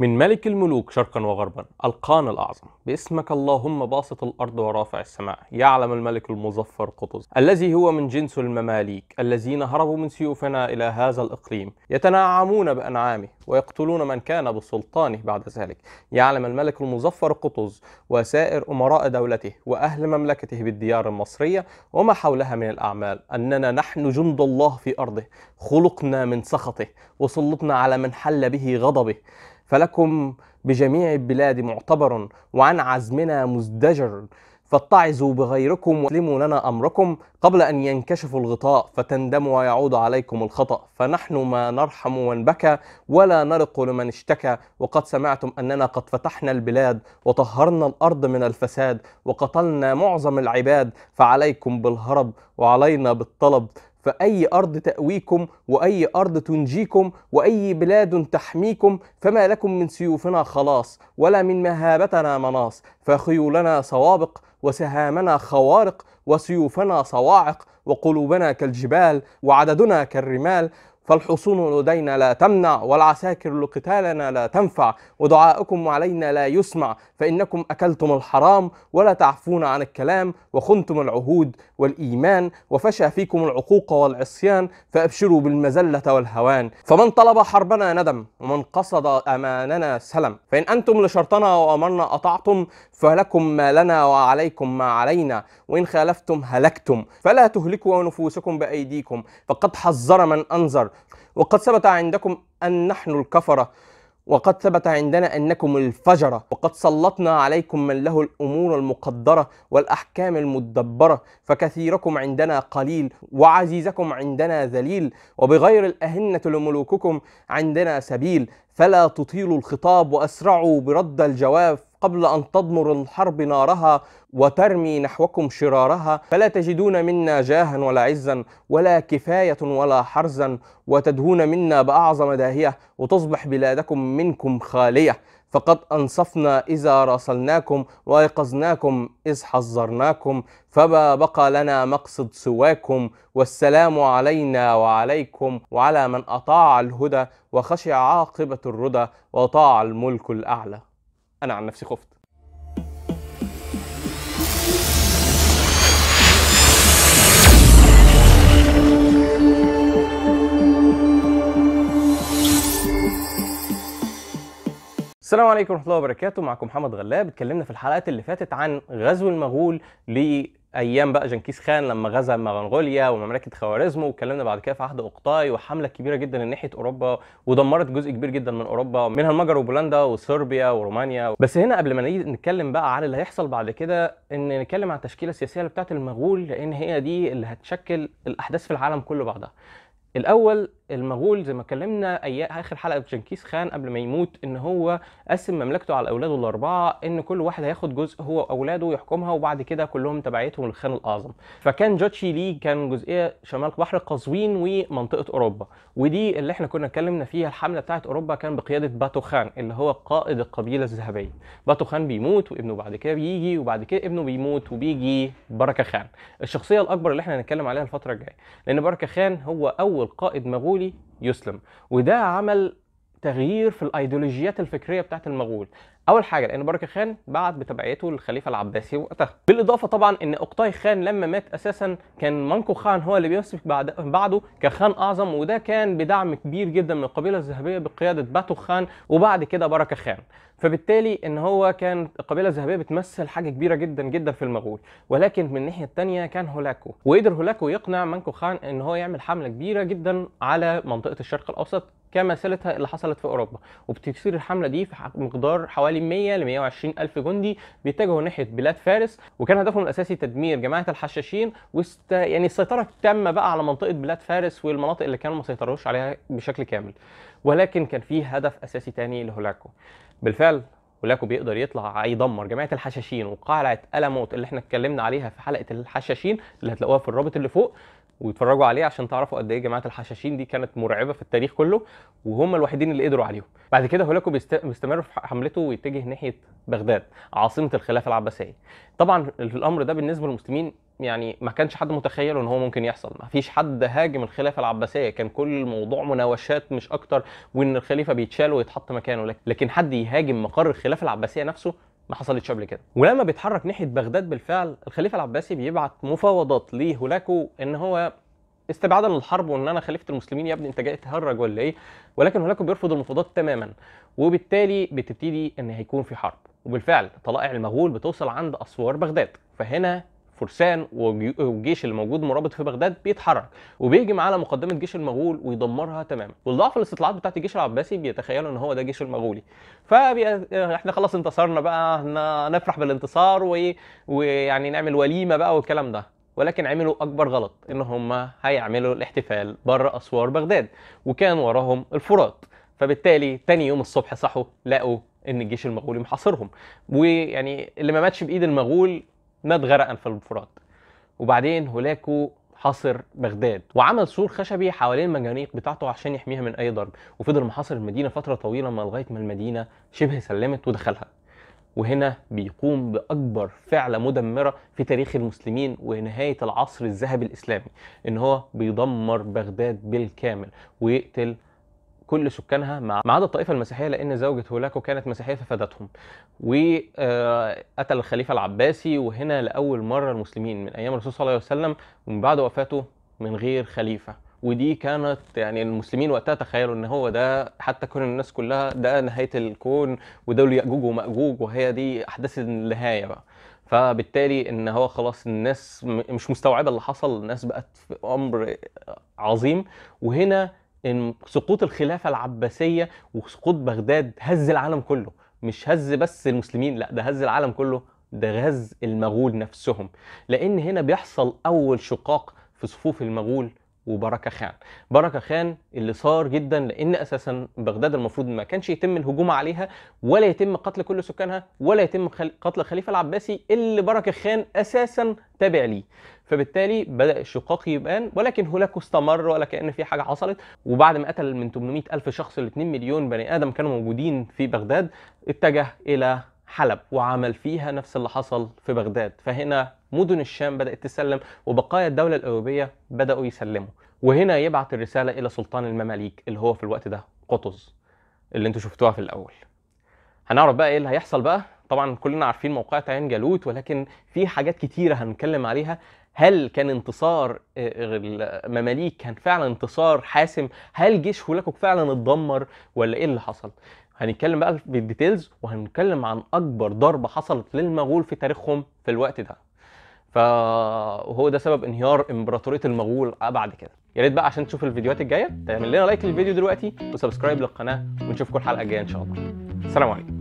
من ملك الملوك شرقا وغربا القانا الاعظم باسمك اللهم باسط الارض ورافع السماء يعلم الملك المظفر قطز الذي هو من جنس المماليك الذين هربوا من سيوفنا الى هذا الاقليم يتنعمون بانعامه ويقتلون من كان بسلطانه بعد ذلك يعلم الملك المظفر قطز وسائر امراء دولته واهل مملكته بالديار المصريه وما حولها من الاعمال اننا نحن جند الله في ارضه خلقنا من سخطه وسلطنا على من حل به غضبه فلكم بجميع البلاد معتبر وعن عزمنا مزدجر فاتعظوا بغيركم واسلموا لنا امركم قبل ان ينكشف الغطاء فتندموا ويعود عليكم الخطا فنحن ما نرحم من بكى ولا نرق لمن اشتكى وقد سمعتم اننا قد فتحنا البلاد وطهرنا الارض من الفساد وقتلنا معظم العباد فعليكم بالهرب وعلينا بالطلب فأي أرض تأويكم وأي أرض تنجيكم وأي بلاد تحميكم فما لكم من سيوفنا خلاص ولا من مهابتنا مناص فخيولنا سوابق وسهامنا خوارق وسيوفنا صواعق وقلوبنا كالجبال وعددنا كالرمال فالحصون لدينا لا تمنع والعساكر لقتالنا لا تنفع ودعاءكم علينا لا يسمع فإنكم أكلتم الحرام ولا تعفون عن الكلام وخنتم العهود والإيمان وفشى فيكم العقوق والعصيان فأبشروا بالمزلة والهوان فمن طلب حربنا ندم ومن قصد أماننا سلم فإن أنتم لشرطنا وأمرنا أطعتم فلكم ما لنا وعليكم ما علينا وإن خالفتم هلكتم فلا تهلكوا نفوسكم بأيديكم فقد حذر من أنذر وقد ثبت عندكم أن نحن الكفرة وقد ثبت عندنا أنكم الفجرة وقد سلطنا عليكم من له الأمور المقدرة والأحكام المدبرة فكثيركم عندنا قليل وعزيزكم عندنا ذليل وبغير الأهنة لملوككم عندنا سبيل فلا تطيلوا الخطاب وأسرعوا برد الجواب قبل أن تضمر الحرب نارها وترمي نحوكم شرارها فلا تجدون منا جاها ولا عزا ولا كفاية ولا حرزا وتدهون منا بأعظم داهية وتصبح بلادكم منكم خالية فقد أنصفنا إذا راسلناكم وأيقظناكم إذ حذرناكم فما بقى لنا مقصد سواكم والسلام علينا وعليكم وعلى من أطاع الهدى وخشي عاقبة الردى وطاع الملك الأعلى انا عن نفسي خفت السلام عليكم ورحمه الله وبركاته معكم محمد غلاب اتكلمنا في الحلقات اللي فاتت عن غزو المغول ل ايام بقى جنكيز خان لما غزا منغوليا ومملكه خوارزم واتكلمنا بعد كده في عهد اوقطاي وحمله كبيره جدا ناحيه اوروبا ودمرت جزء كبير جدا من اوروبا منها المجر وبولندا وصربيا ورومانيا بس هنا قبل ما نتكلم بقى على اللي هيحصل بعد كده ان نتكلم عن التشكيله السياسيه بتاعت المغول لان هي دي اللي هتشكل الاحداث في العالم كله بعدها الاول المغول زي ما اتكلمنا اخر حلقه في جنكيز خان قبل ما يموت ان هو قسم مملكته على اولاده الاربعه ان كل واحد هياخد جزء هو واولاده يحكمها وبعد كده كلهم تبعيتهم للخان الاعظم فكان جوتشي لي كان جزئيه شمال بحر قزوين ومنطقه اوروبا ودي اللي احنا كنا اتكلمنا فيها الحمله بتاعه اوروبا كان بقياده باتو خان اللي هو قائد القبيله الذهبيه باتو خان بيموت وابنه بعد كده بيجي وبعد كده ابنه بيموت وبيجي بركه خان الشخصيه الاكبر اللي احنا هنتكلم عليها الفتره الجايه لان بركه خان هو اول والقائد قائد مغولي يسلم وده عمل تغيير في الايديولوجيات الفكريه بتاعت المغول اول حاجه لان بركه خان بعت بتبعيته للخليفه العباسي وقتها بالاضافه طبعا ان اقطاي خان لما مات اساسا كان مانكو خان هو اللي بيمسك بعد بعده كخان اعظم وده كان بدعم كبير جدا من القبيله الذهبيه بقياده باتو خان وبعد كده بركه خان فبالتالي ان هو كان القبيله الذهبيه بتمثل حاجه كبيره جدا جدا في المغول ولكن من الناحيه الثانيه كان هولاكو وقدر هولاكو يقنع مانكو خان ان هو يعمل حمله كبيره جدا على منطقه الشرق الاوسط كمثالتها اللي حصلت في أوروبا وبتثير الحملة دي في مقدار حوالي 100 ل 120 ألف جندي بيتجهوا ناحية بلاد فارس وكان هدفهم الأساسي تدمير جماعة الحشاشين وست... يعني السيطرة التامة بقى على منطقة بلاد فارس والمناطق اللي كانوا ما سيطروش عليها بشكل كامل ولكن كان في هدف أساسي تاني لهولاكو بالفعل ولاكو بيقدر يطلع يدمر جماعه الحشاشين وقلعه الموت اللي احنا اتكلمنا عليها في حلقه الحشاشين اللي هتلاقوها في الرابط اللي فوق واتفرجوا عليه عشان تعرفوا قد ايه جماعه الحشاشين دي كانت مرعبه في التاريخ كله وهم الوحيدين اللي قدروا عليهم بعد كده هولاكو بيستمر في حملته ويتجه ناحيه بغداد عاصمه الخلافه العباسيه طبعا الامر ده بالنسبه للمسلمين يعني ما كانش حد متخيل ان هو ممكن يحصل ما فيش حد هاجم الخلافه العباسيه كان كل الموضوع مناوشات مش اكتر وان الخليفه بيتشال ويتحط مكانه لكن حد يهاجم مقر الخلافه العباسيه نفسه ما حصلتش قبل كده ولما بيتحرك ناحيه بغداد بالفعل الخليفه العباسي بيبعت مفاوضات لهولاكو ان هو استبعادا للحرب وان انا خليفه المسلمين يا ابني انت جاي تهرج ولا ايه ولكن هولاكو بيرفض المفاوضات تماما وبالتالي بتبتدي ان هيكون في حرب وبالفعل طلائع المغول بتوصل عند اسوار بغداد فهنا فرسان والجيش اللي موجود مرابط في بغداد بيتحرك وبيهجم على مقدمه جيش المغول ويدمرها تماما والضعف الاستطلاعات بتاعت الجيش العباسي بيتخيلوا ان هو ده الجيش المغولي فاحنا خلاص انتصرنا بقى احنا نفرح بالانتصار و... ويعني نعمل وليمه بقى والكلام ده ولكن عملوا اكبر غلط ان هم هيعملوا الاحتفال بره اسوار بغداد وكان وراهم الفرات فبالتالي تاني يوم الصبح صحوا لقوا ان الجيش المغولي محاصرهم ويعني اللي ما ماتش بايد المغول مات غرقا في الفرات وبعدين هولاكو حاصر بغداد وعمل سور خشبي حوالين المجانيق بتاعته عشان يحميها من اي ضرب وفضل محاصر المدينه فتره طويله ما لغايه ما المدينه شبه سلمت ودخلها وهنا بيقوم باكبر فعله مدمره في تاريخ المسلمين ونهايه العصر الذهبي الاسلامي ان هو بيدمر بغداد بالكامل ويقتل كل سكانها ما عدا الطائفه المسيحيه لان زوجة هولاكو كانت مسيحيه ففادتهم وقتل آه، الخليفه العباسي وهنا لاول مره المسلمين من ايام الرسول صلى الله عليه وسلم ومن بعد وفاته من غير خليفه ودي كانت يعني المسلمين وقتها تخيلوا ان هو ده حتى كون الناس كلها ده نهايه الكون ودول ياجوج وماجوج وهي دي احداث النهايه بقى فبالتالي ان هو خلاص الناس مش مستوعبه اللي حصل الناس بقت في امر عظيم وهنا ان سقوط الخلافه العباسيه وسقوط بغداد هز العالم كله مش هز بس المسلمين لا ده هز العالم كله ده غز المغول نفسهم لان هنا بيحصل اول شقاق في صفوف المغول وبركه خان بركه خان اللي صار جدا لان اساسا بغداد المفروض ما كانش يتم الهجوم عليها ولا يتم قتل كل سكانها ولا يتم قتل الخليفه العباسي اللي بركه خان اساسا تابع ليه فبالتالي بدا الشقاق يبان ولكن هناك استمر ولا كان في حاجه حصلت وبعد ما قتل من 800 الف شخص ل 2 مليون بني ادم كانوا موجودين في بغداد اتجه الى حلب وعمل فيها نفس اللي حصل في بغداد فهنا مدن الشام بدأت تسلم وبقايا الدولة الأوروبية بدأوا يسلموا وهنا يبعت الرسالة إلى سلطان المماليك اللي هو في الوقت ده قطز اللي انتوا شفتوها في الأول هنعرف بقى ايه اللي هيحصل بقى طبعا كلنا عارفين موقعة عين جالوت ولكن في حاجات كتيرة هنتكلم عليها هل كان انتصار آه، المماليك كان فعلا انتصار حاسم هل جيش هولاكوك فعلا اتدمر ولا ايه اللي حصل هنتكلم بقى في الديتيلز وهنتكلم عن اكبر ضربه حصلت للمغول في تاريخهم في الوقت ده فهو ده سبب انهيار امبراطوريه المغول بعد كده يا ريت بقى عشان تشوف الفيديوهات الجايه تعمل لنا لايك للفيديو دلوقتي وسبسكرايب للقناه ونشوفكم الحلقه الجايه ان شاء الله سلام عليكم